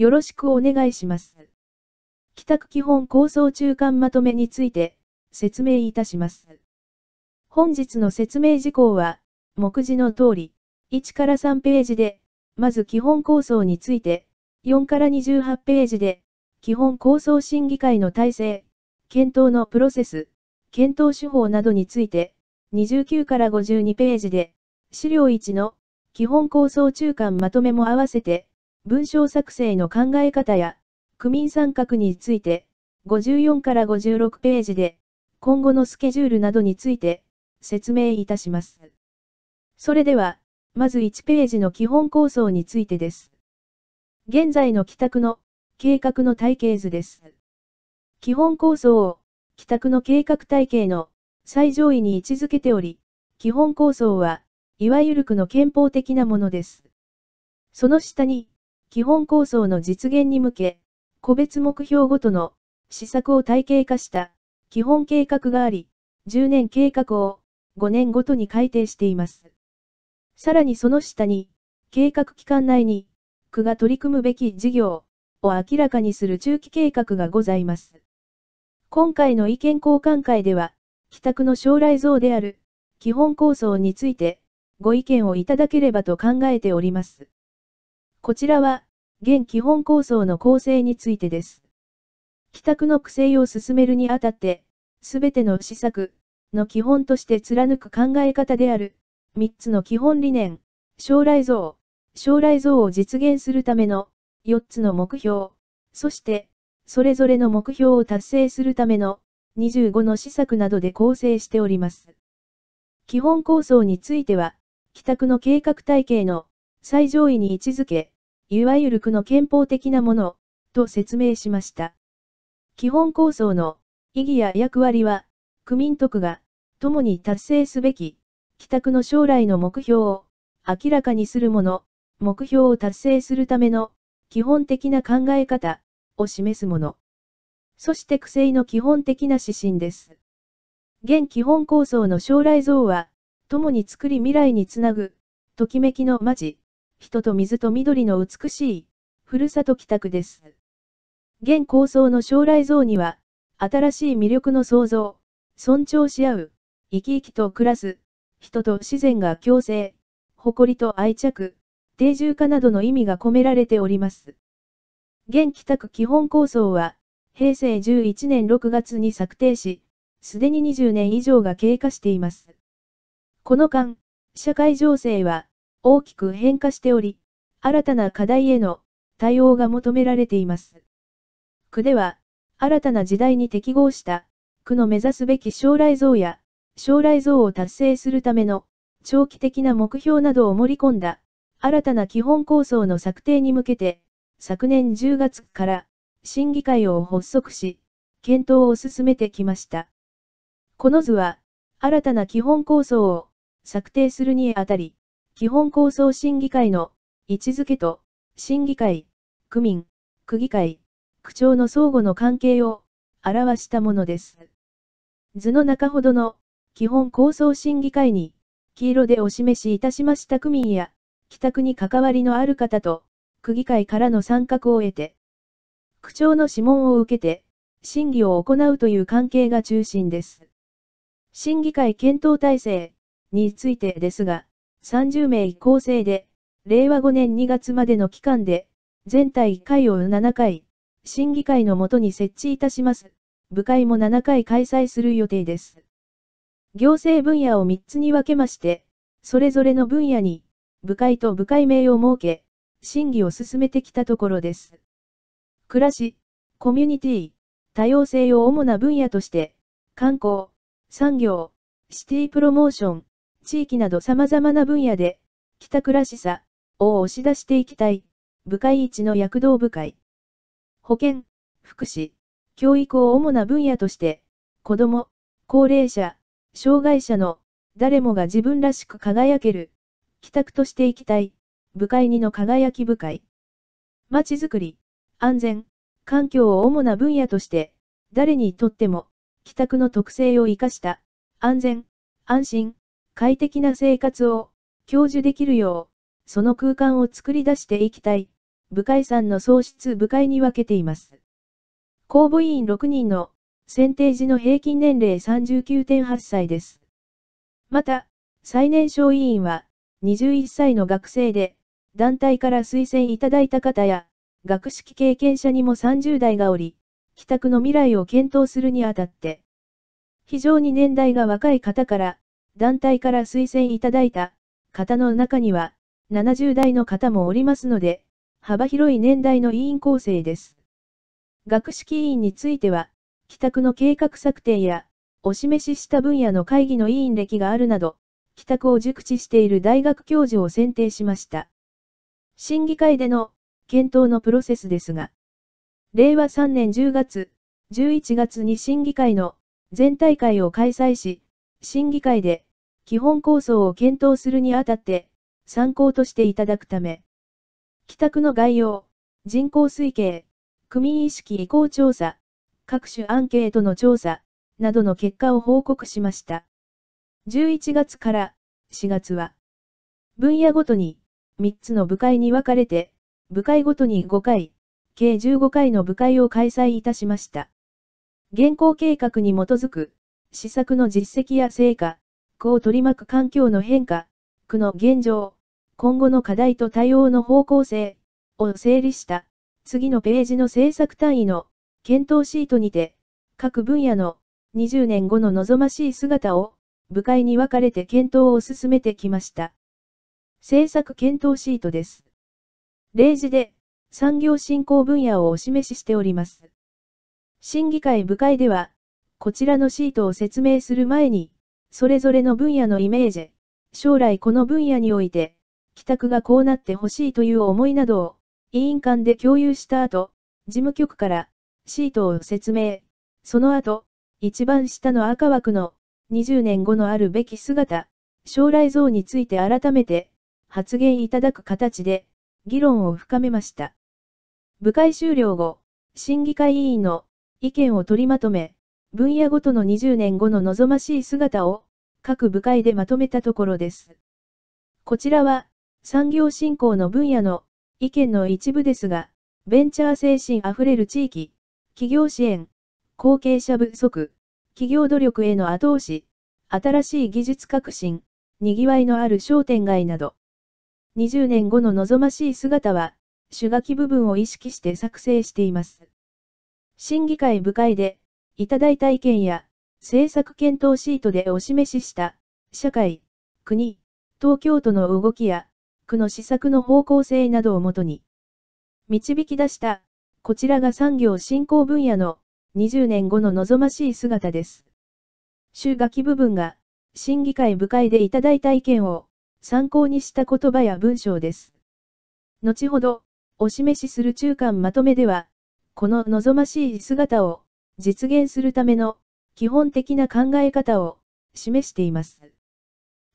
よろしくお願いします。帰宅基本構想中間まとめについて、説明いたします。本日の説明事項は、目次の通り、1から3ページで、まず基本構想について、4から28ページで、基本構想審議会の体制、検討のプロセス、検討手法などについて、29から52ページで、資料1の基本構想中間まとめも合わせて、文章作成の考え方や、区民参画について、54から56ページで、今後のスケジュールなどについて、説明いたします。それでは、まず1ページの基本構想についてです。現在の帰宅の、計画の体系図です。基本構想を、帰宅の計画体系の、最上位に位置づけており、基本構想は、いわゆる区の憲法的なものです。その下に、基本構想の実現に向け、個別目標ごとの施策を体系化した基本計画があり、10年計画を5年ごとに改定しています。さらにその下に、計画期間内に、区が取り組むべき事業を明らかにする中期計画がございます。今回の意見交換会では、帰宅の将来像である基本構想についてご意見をいただければと考えております。こちらは、現基本構想の構成についてです。帰宅の規制を進めるにあたって、すべての施策の基本として貫く考え方である、3つの基本理念、将来像、将来像を実現するための4つの目標、そして、それぞれの目標を達成するための25の施策などで構成しております。基本構想については、帰宅の計画体系の最上位に位置づけ、いわゆる区の憲法的なもの、と説明しました。基本構想の意義や役割は、区民徳が、共に達成すべき、帰宅の将来の目標を、明らかにするもの、目標を達成するための、基本的な考え方、を示すもの。そして区政の基本的な指針です。現基本構想の将来像は、共に作り未来につなぐ、ときめきの街、人と水と緑の美しい、ふるさと帰宅です。現構想の将来像には、新しい魅力の創造、尊重し合う、生き生きと暮らす、人と自然が共生、誇りと愛着、定住化などの意味が込められております。現帰宅基本構想は、平成11年6月に策定し、すでに20年以上が経過しています。この間、社会情勢は、大きく変化しており、新たな課題への対応が求められています。区では、新たな時代に適合した、区の目指すべき将来像や、将来像を達成するための、長期的な目標などを盛り込んだ、新たな基本構想の策定に向けて、昨年10月から、審議会を発足し、検討を進めてきました。この図は、新たな基本構想を策定するにあたり、基本構想審議会の位置づけと、審議会、区民、区議会、区長の相互の関係を表したものです。図の中ほどの基本構想審議会に、黄色でお示しいたしました区民や、帰宅に関わりのある方と、区議会からの参画を得て、区長の諮問を受けて、審議を行うという関係が中心です。審議会検討体制についてですが、30名以降制で、令和5年2月までの期間で、全体1回を7回、審議会のもとに設置いたします。部会も7回開催する予定です。行政分野を3つに分けまして、それぞれの分野に、部会と部会名を設け、審議を進めてきたところです。暮らし、コミュニティ、多様性を主な分野として、観光、産業、シティプロモーション、地域など様々な分野で、北倉しさを押し出していきたい、部会一の躍動部会。保健、福祉、教育を主な分野として、子ども、高齢者、障害者の、誰もが自分らしく輝ける、帰宅としていきたい、部会2の輝き部会。まちづくり、安全、環境を主な分野として、誰にとっても、帰宅の特性を生かした、安全、安心、快適な生活を享受できるよう、その空間を作り出していきたい、部会さんの創出部会に分けています。公募委員6人の選定時の平均年齢39.8歳です。また、最年少委員は21歳の学生で、団体から推薦いただいた方や、学識経験者にも30代がおり、帰宅の未来を検討するにあたって、非常に年代が若い方から、団体から推薦いただいた方の中には、70代の方もおりますので、幅広い年代の委員構成です。学識委員については、帰宅の計画策定や、お示しした分野の会議の委員歴があるなど、帰宅を熟知している大学教授を選定しました。審議会での検討のプロセスですが、令和3年10月、11月に審議会の全大会を開催し、審議会で基本構想を検討するにあたって、参考としていただくため、帰宅の概要、人口推計、区民意識移行調査、各種アンケートの調査、などの結果を報告しました。11月から4月は、分野ごとに3つの部会に分かれて、部会ごとに5回、計15回の部会を開催いたしました。現行計画に基づく、施策の実績や成果、復を取り巻く環境の変化、区の現状、今後の課題と対応の方向性を整理した次のページの政策単位の検討シートにて各分野の20年後の望ましい姿を部会に分かれて検討を進めてきました。政策検討シートです。例示で産業振興分野をお示ししております。審議会部会では、こちらのシートを説明する前に、それぞれの分野のイメージ、将来この分野において、帰宅がこうなってほしいという思いなどを、委員間で共有した後、事務局からシートを説明、その後、一番下の赤枠の20年後のあるべき姿、将来像について改めて発言いただく形で議論を深めました。部会終了後、審議会委員の意見を取りまとめ、分野ごとの20年後の望ましい姿を、各部会でまとめたところです。こちらは、産業振興の分野の意見の一部ですが、ベンチャー精神あふれる地域、企業支援、後継者不足、企業努力への後押し、新しい技術革新、にぎわいのある商店街など、20年後の望ましい姿は、主書き部分を意識して作成しています。審議会部会で、いただいた意見や、政策検討シートでお示しした、社会、国、東京都の動きや、区の施策の方向性などをもとに、導き出した、こちらが産業振興分野の20年後の望ましい姿です。週書き部分が、審議会部会でいただいた意見を参考にした言葉や文章です。後ほど、お示しする中間まとめでは、この望ましい姿を、実現するための基本的な考え方を示しています。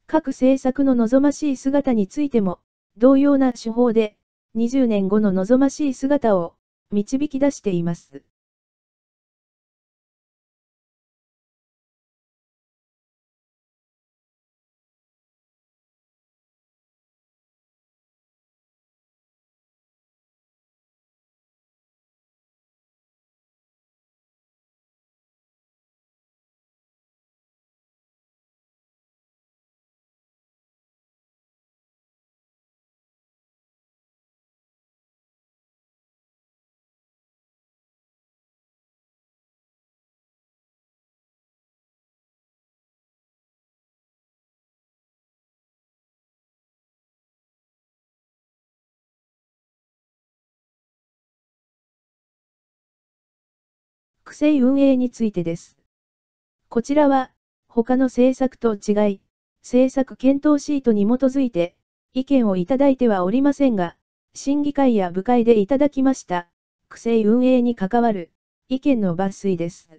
各政策の望ましい姿についても、同様な手法で、20年後の望ましい姿を導き出しています。政運営についてです。こちらは、他の政策と違い、政策検討シートに基づいて、意見をいただいてはおりませんが、審議会や部会でいただきました、区政運営に関わる、意見の抜粋です。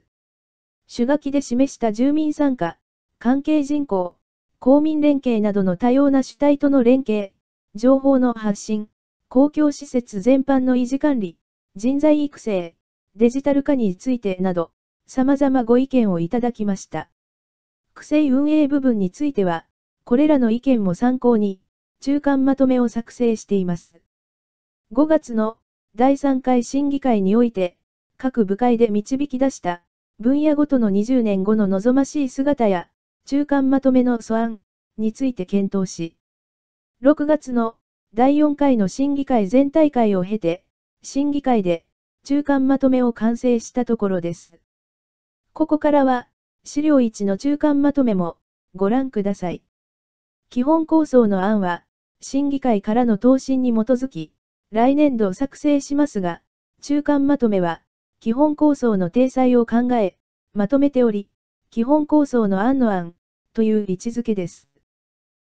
主書きで示した住民参加、関係人口、公民連携などの多様な主体との連携、情報の発信、公共施設全般の維持管理、人材育成、デジタル化についてなど、様々ご意見をいただきました。区政運営部分については、これらの意見も参考に、中間まとめを作成しています。5月の第3回審議会において、各部会で導き出した分野ごとの20年後の望ましい姿や、中間まとめの素案について検討し、6月の第4回の審議会全体会を経て、審議会で中間まとめを完成したところです。ここからは、資料1の中間まとめも、ご覧ください。基本構想の案は、審議会からの答申に基づき、来年度作成しますが、中間まとめは、基本構想の体裁を考え、まとめており、基本構想の案の案、という位置づけです。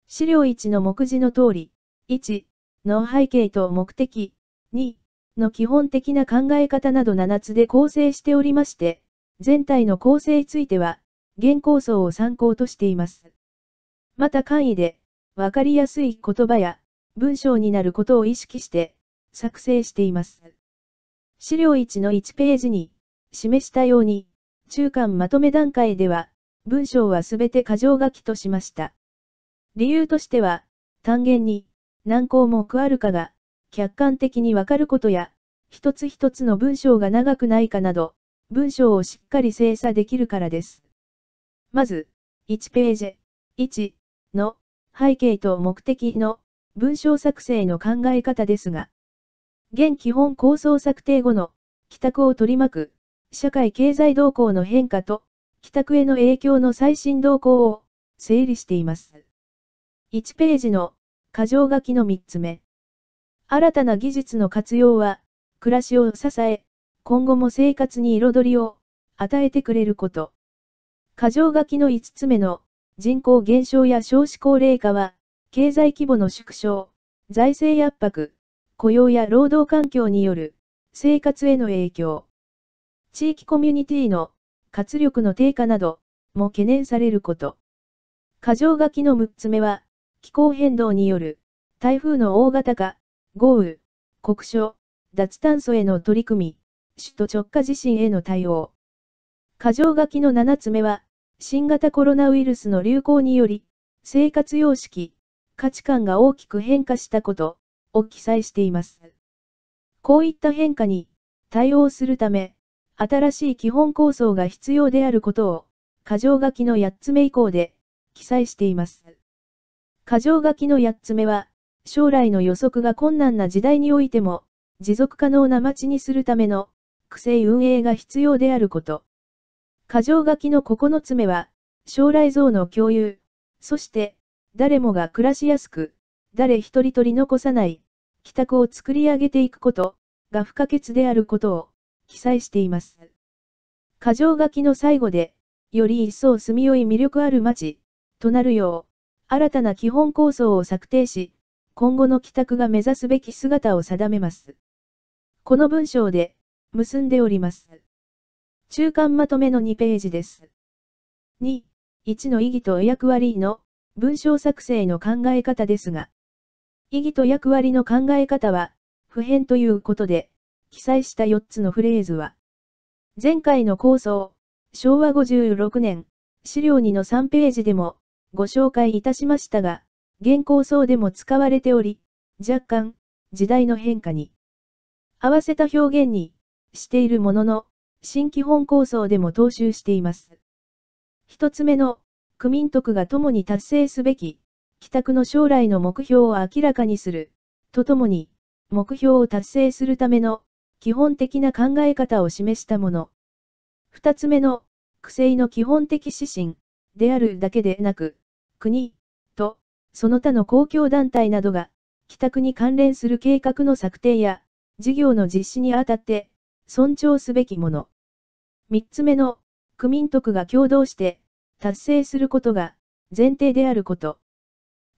資料1の目次の通り、1の背景と目的、2の基本的な考え方など7つで構成しておりまして、全体の構成については、現構想を参考としています。また簡易で、わかりやすい言葉や文章になることを意識して、作成しています。資料1の1ページに、示したように、中間まとめ段階では、文章はすべて過剰書きとしました。理由としては、単元に何項目あるかが客観的にわかることや、一つ一つの文章が長くないかなど、文章をしっかり精査できるからです。まず、1ページ、1の背景と目的の文章作成の考え方ですが、現基本構想策定後の帰宅を取り巻く社会経済動向の変化と帰宅への影響の最新動向を整理しています。1ページの過剰書きの3つ目。新たな技術の活用は、暮らしを支え、今後も生活に彩りを与えてくれること。過剰書きの5つ目の人口減少や少子高齢化は、経済規模の縮小、財政圧迫、雇用や労働環境による生活への影響、地域コミュニティの活力の低下なども懸念されること。過剰書きの6つ目は、気候変動による台風の大型化、豪雨、国書、脱炭素への取り組み、首都直下地震への対応。過剰書きの7つ目は、新型コロナウイルスの流行により、生活様式、価値観が大きく変化したことを記載しています。こういった変化に対応するため、新しい基本構想が必要であることを、過剰書きの8つ目以降で記載しています。過剰書きの8つ目は、将来の予測が困難な時代においても、持続可能な街にするための、区政運営が必要であること。過剰書きの9つ目は、将来像の共有、そして、誰もが暮らしやすく、誰一人取り残さない、帰宅を作り上げていくこと、が不可欠であることを、記載しています。過剰書きの最後で、より一層住みよい魅力ある街、となるよう、新たな基本構想を策定し、今後の帰宅が目指すべき姿を定めます。この文章で、結んでおります。中間まとめの2ページです。2、1の意義と役割の文章作成の考え方ですが、意義と役割の考え方は、普遍ということで、記載した4つのフレーズは、前回の構想、昭和56年、資料2の3ページでも、ご紹介いたしましたが、現行層でも使われており、若干、時代の変化に合わせた表現にしているものの、新基本構想でも踏襲しています。一つ目の、区民徳が共に達成すべき、帰宅の将来の目標を明らかにする、とともに、目標を達成するための、基本的な考え方を示したもの。二つ目の、区政の基本的指針、であるだけでなく、国、その他の公共団体などが、帰宅に関連する計画の策定や、事業の実施にあたって、尊重すべきもの。三つ目の、区民徳が共同して、達成することが、前提であること。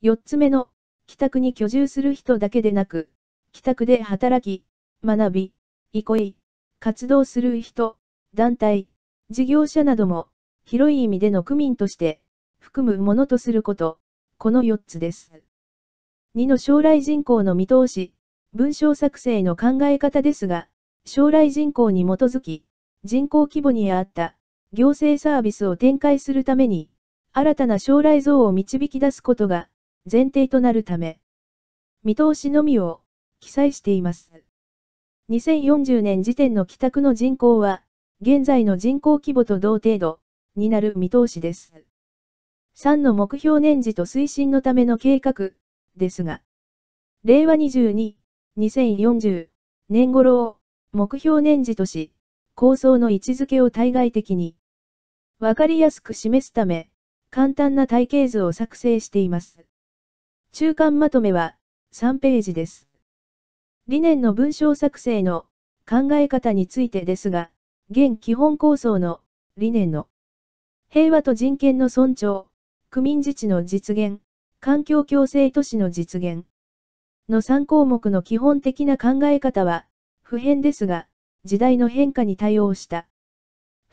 四つ目の、帰宅に居住する人だけでなく、帰宅で働き、学び、憩い、活動する人、団体、事業者なども、広い意味での区民として、含むものとすること。この4つです。2の将来人口の見通し、文章作成の考え方ですが、将来人口に基づき、人口規模に合った行政サービスを展開するために、新たな将来像を導き出すことが前提となるため、見通しのみを記載しています。2040年時点の帰宅の人口は、現在の人口規模と同程度になる見通しです。3の目標年次と推進のための計画、ですが、令和22、2040年頃を目標年次とし、構想の位置づけを対外的に、わかりやすく示すため、簡単な体系図を作成しています。中間まとめは3ページです。理念の文章作成の考え方についてですが、現基本構想の理念の平和と人権の尊重、区民自治の実現、環境共生都市の実現の3項目の基本的な考え方は、普遍ですが、時代の変化に対応した。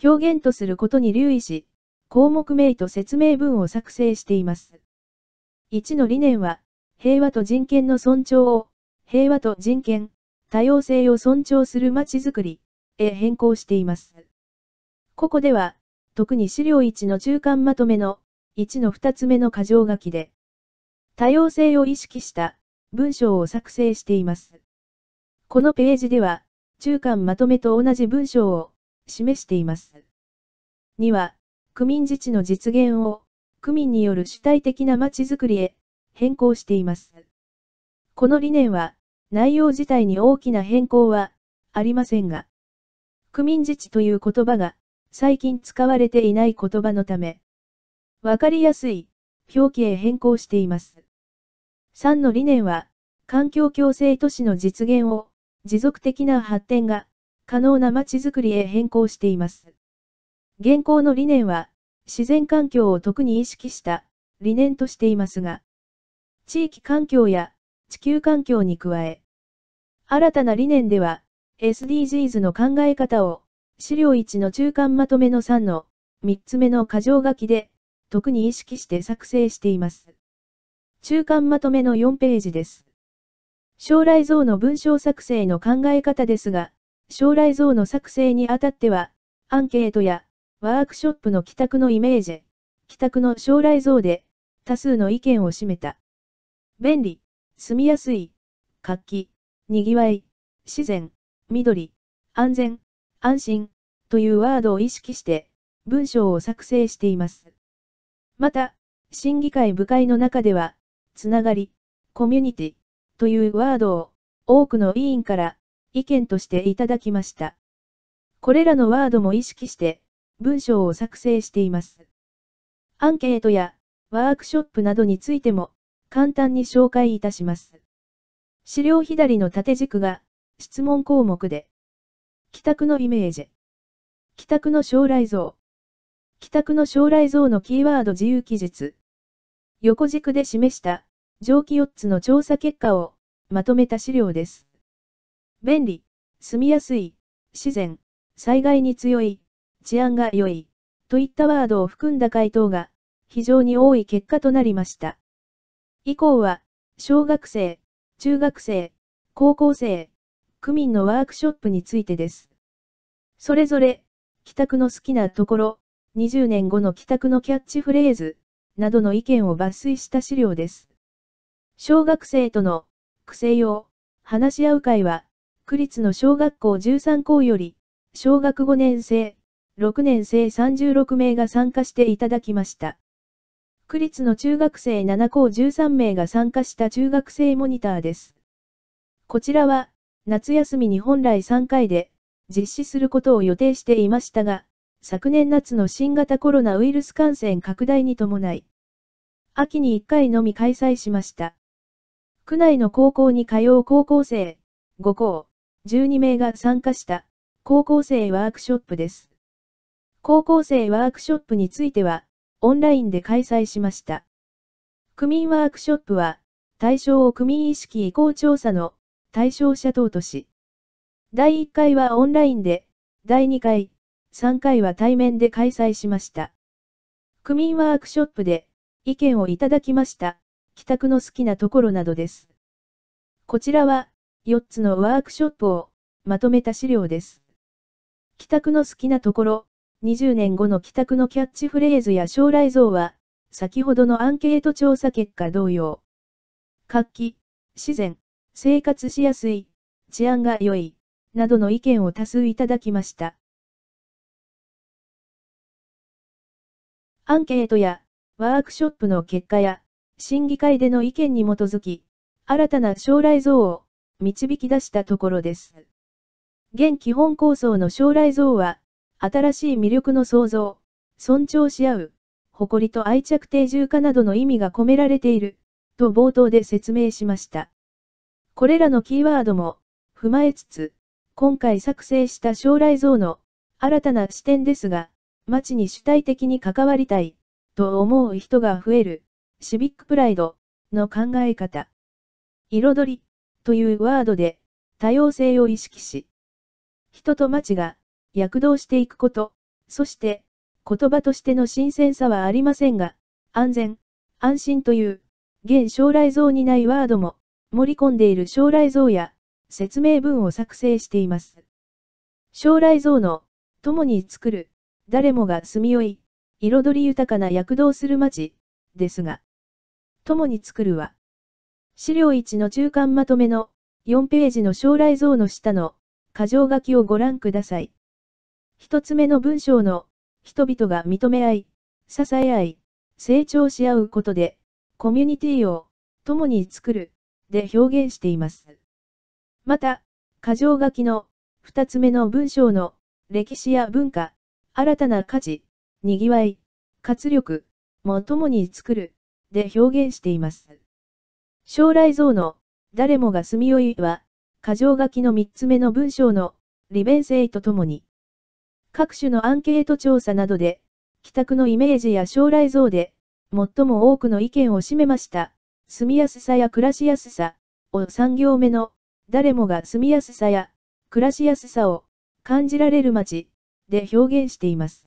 表現とすることに留意し、項目名と説明文を作成しています。1の理念は、平和と人権の尊重を、平和と人権、多様性を尊重するまちづくり、へ変更しています。ここでは、特に資料1の中間まとめの、1の2つ目の箇条書きで、多様性を意識した文章を作成しています。このページでは、中間まとめと同じ文章を示しています。2は、区民自治の実現を、区民による主体的なまちづくりへ変更しています。この理念は、内容自体に大きな変更はありませんが、区民自治という言葉が最近使われていない言葉のため、わかりやすい表記へ変更しています。3の理念は、環境共生都市の実現を、持続的な発展が可能なまちづくりへ変更しています。現行の理念は、自然環境を特に意識した理念としていますが、地域環境や地球環境に加え、新たな理念では、SDGs の考え方を、資料1の中間まとめの3の3つ目の箇条書きで特に意識して作成しています。中間まとめの4ページです。将来像の文章作成の考え方ですが、将来像の作成にあたっては、アンケートやワークショップの帰宅のイメージ、帰宅の将来像で多数の意見を占めた。便利、住みやすい、活気、にぎわい、自然、緑、安全、安心というワードを意識して文章を作成しています。また、審議会部会の中では、つながり、コミュニティというワードを多くの委員から意見としていただきました。これらのワードも意識して文章を作成しています。アンケートやワークショップなどについても簡単に紹介いたします。資料左の縦軸が質問項目で、帰宅のイメージ、帰宅の将来像、帰宅の将来像のキーワード自由記述。横軸で示した上記4つの調査結果をまとめた資料です。便利、住みやすい、自然、災害に強い、治安が良い、といったワードを含んだ回答が非常に多い結果となりました。以降は、小学生、中学生、高校生、区民のワークショップについてです。それぞれ、帰宅の好きなところ、20年後の帰宅のキャッチフレーズ、などの意見を抜粋した資料です。小学生との、癖用、話し合う会は、区立の小学校13校より、小学5年生、6年生36名が参加していただきました。区立の中学生7校13名が参加した中学生モニターです。こちらは、夏休みに本来3回で、実施することを予定していましたが、昨年夏の新型コロナウイルス感染拡大に伴い、秋に1回のみ開催しました。区内の高校に通う高校生、5校、12名が参加した高校生ワークショップです。高校生ワークショップについては、オンラインで開催しました。区民ワークショップは、対象を区民意識移行調査の対象者等とし、第1回はオンラインで、第2回、3回は対面で開催しました。区民ワークショップで、意見をいただきました。帰宅の好きなところなどです。こちらは、4つのワークショップを、まとめた資料です。帰宅の好きなところ、20年後の帰宅のキャッチフレーズや将来像は、先ほどのアンケート調査結果同様。活気、自然、生活しやすい、治安が良い、などの意見を多数いただきました。アンケートや、ワークショップの結果や、審議会での意見に基づき、新たな将来像を導き出したところです。現基本構想の将来像は、新しい魅力の創造、尊重し合う、誇りと愛着定住化などの意味が込められている、と冒頭で説明しました。これらのキーワードも踏まえつつ、今回作成した将来像の新たな視点ですが、街に主体的に関わりたい、と思う人が増える、シビックプライドの考え方。彩りというワードで多様性を意識し、人と街が躍動していくこと、そして言葉としての新鮮さはありませんが、安全、安心という現将来像にないワードも盛り込んでいる将来像や説明文を作成しています。将来像の共に作る誰もが住みよい、彩り豊かな躍動する町、ですが、共に作るは、資料1の中間まとめの4ページの将来像の下の箇条書きをご覧ください。1つ目の文章の人々が認め合い、支え合い、成長し合うことで、コミュニティを共に作るで表現しています。また、箇条書きの2つ目の文章の歴史や文化、新たな価値、にぎわい、活力、も共に作る、で表現しています。将来像の、誰もが住みよいは、過剰書きの3つ目の文章の、利便性とともに、各種のアンケート調査などで、帰宅のイメージや将来像で、最も多くの意見を占めました。住みやすさや暮らしやすさを3行目の、誰もが住みやすさや暮らしやすさを感じられる街で表現しています。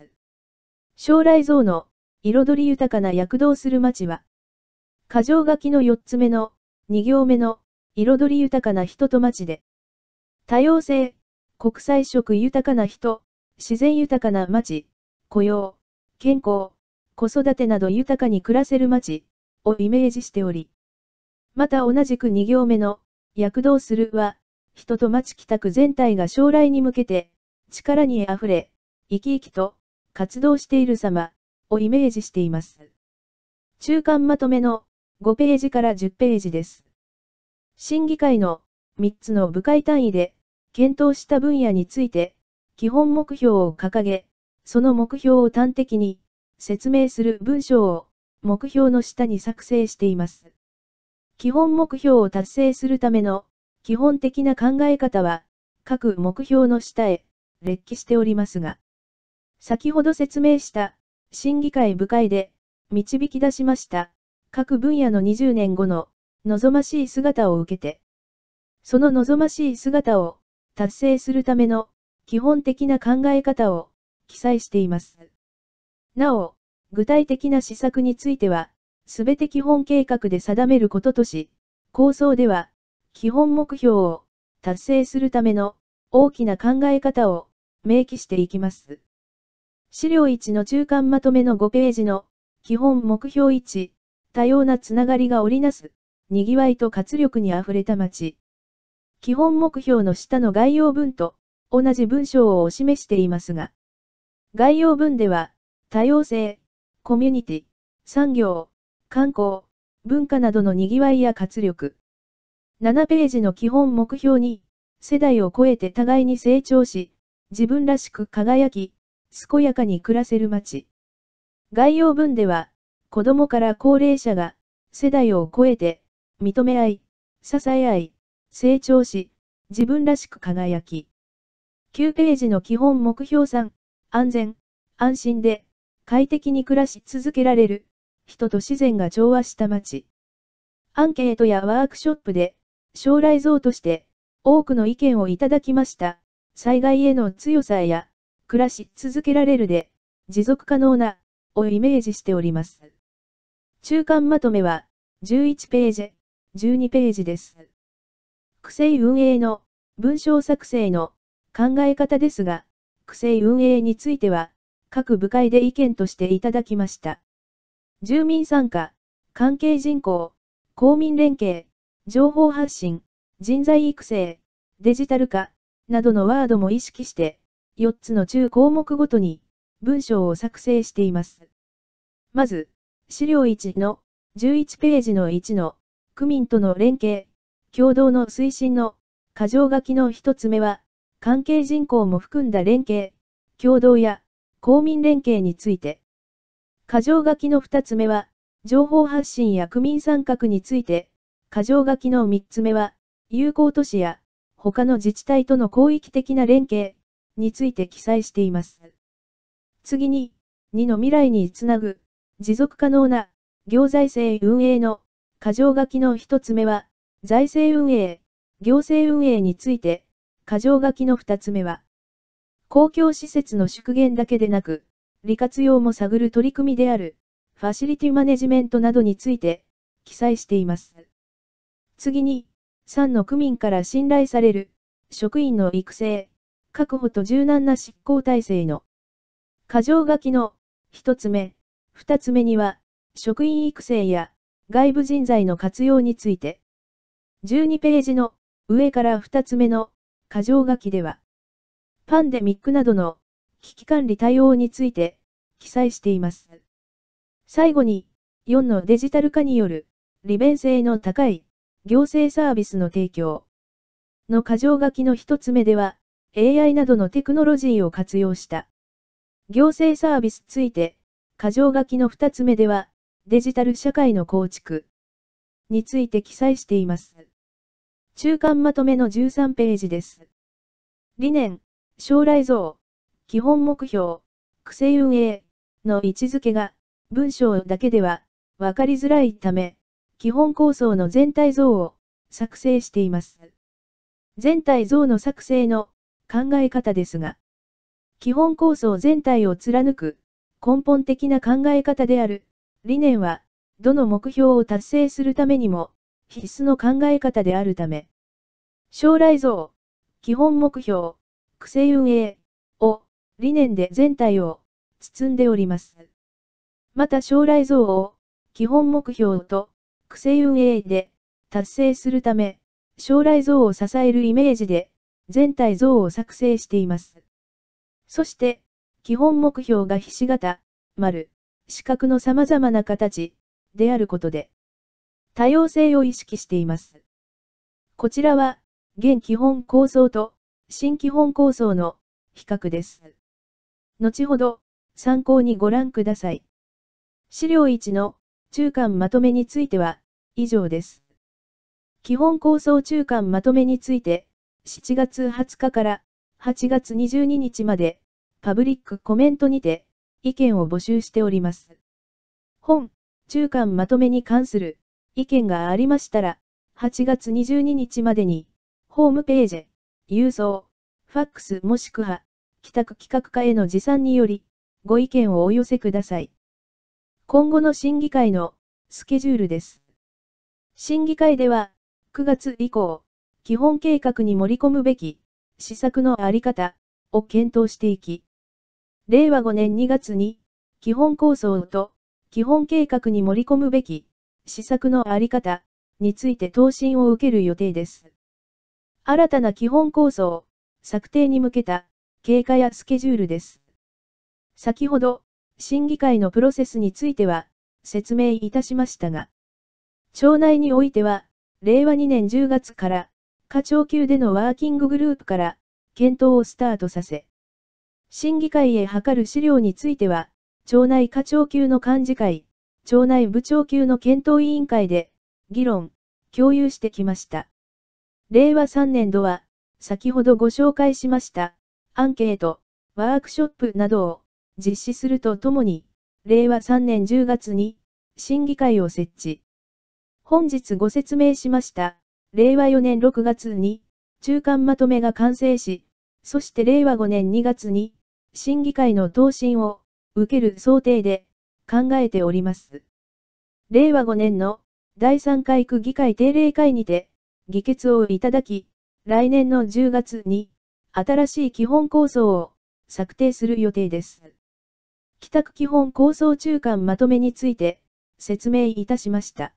将来像の彩り豊かな躍動する街は、箇条書きの4つ目の2行目の彩り豊かな人と街で、多様性、国際色豊かな人、自然豊かな街、雇用、健康、子育てなど豊かに暮らせる街をイメージしており、また同じく2行目の躍動するは、人と町北区全体が将来に向けて力にあふれ、生き生きと活動している様をイメージしています。中間まとめの5ページから10ページです。審議会の3つの部会単位で検討した分野について基本目標を掲げ、その目標を端的に説明する文章を目標の下に作成しています。基本目標を達成するための基本的な考え方は各目標の下へ列記しておりますが、先ほど説明した、審議会部会で、導き出しました、各分野の20年後の、望ましい姿を受けて、その望ましい姿を、達成するための、基本的な考え方を、記載しています。なお、具体的な施策については、すべて基本計画で定めることとし、構想では、基本目標を達成するための大きな考え方を明記していきます。資料1の中間まとめの5ページの、基本目標1、多様なつながりが織りなす、にぎわいと活力にあふれた街。基本目標の下の概要文と、同じ文章をお示していますが、概要文では、多様性、コミュニティ、産業、観光、文化などのにぎわいや活力。7ページの基本目標に、世代を超えて互いに成長し、自分らしく輝き、健やかに暮らせる街。概要文では、子供から高齢者が、世代を超えて、認め合い、支え合い、成長し、自分らしく輝き。9ページの基本目標3、安全、安心で、快適に暮らし続けられる、人と自然が調和した街。アンケートやワークショップで、将来像として、多くの意見をいただきました。災害への強さや、暮らし続けられるで、持続可能な、をイメージしております。中間まとめは、11ページ、12ページです。区政運営の、文章作成の、考え方ですが、区政運営については、各部会で意見としていただきました。住民参加、関係人口、公民連携、情報発信、人材育成、デジタル化、などのワードも意識して、4つの中項目ごとに文章を作成しています。まず、資料1の11ページの1の区民との連携、共同の推進の過剰書きの1つ目は、関係人口も含んだ連携、共同や公民連携について。過剰書きの2つ目は、情報発信や区民参画について、過剰書きの3つ目は、友好都市や他の自治体との広域的な連携、について記載しています。次に、2の未来につなぐ、持続可能な、行財政運営の、過剰書きの1つ目は、財政運営、行政運営について、過剰書きの2つ目は、公共施設の縮減だけでなく、利活用も探る取り組みである、ファシリティマネジメントなどについて、記載しています。次に、3の区民から信頼される、職員の育成、確保と柔軟な執行体制の。過剰書きの、一つ目、二つ目には、職員育成や、外部人材の活用について。12ページの、上から二つ目の、過剰書きでは、パンデミックなどの、危機管理対応について、記載しています。最後に、4のデジタル化による、利便性の高い、行政サービスの提供の過剰書きの一つ目では、AI などのテクノロジーを活用した。行政サービスついて、過剰書きの2つ目では、デジタル社会の構築について記載しています。中間まとめの13ページです。理念、将来像、基本目標、区政運営の位置づけが、文章だけでは分かりづらいため、基本構想の全体像を作成しています。全体像の作成の考え方ですが、基本構想全体を貫く、根本的な考え方である、理念は、どの目標を達成するためにも、必須の考え方であるため、将来像、基本目標、苦戦運営を理念で全体を包んでおります。また将来像を基本目標と苦戦運営で達成するため、将来像を支えるイメージで全体像を作成しています。そして、基本目標がひし形、丸、四角の様々な形であることで、多様性を意識しています。こちらは、現基本構想と新基本構想の比較です。後ほど、参考にご覧ください。資料1の中間まとめについては、以上です。基本構想中間まとめについて、7月20日から8月22日まで、パブリックコメントにて、意見を募集しております。本、中間まとめに関する意見がありましたら、8月22日までに、ホームページ、郵送、ファックスもしくは、帰宅企画課への持参により、ご意見をお寄せください。今後の審議会のスケジュールです。審議会では、9月以降、基本計画に盛り込むべき、施策のあり方を検討していき、令和5年2月に、基本構想と基本計画に盛り込むべき、施策のあり方について答申を受ける予定です。新たな基本構想、策定に向けた経過やスケジュールです。先ほど、審議会のプロセスについては説明いたしましたが、町内においては、令和2年10月から課長級でのワーキンググループから、検討をスタートさせ、審議会へ諮る資料については、町内課長級の幹事会、町内部長級の検討委員会で、議論、共有してきました。令和3年度は、先ほどご紹介しました、アンケート、ワークショップなどを実施するとともに、令和3年10月に、審議会を設置。本日ご説明しました、令和4年6月に、中間まとめが完成し、そして令和5年2月に、審議会の答申を受ける想定で考えております。令和5年の第3回区議会定例会にて議決をいただき、来年の10月に新しい基本構想を策定する予定です。帰宅基本構想中間まとめについて説明いたしました。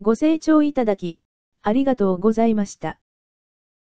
ご清聴いただき、ありがとうございました。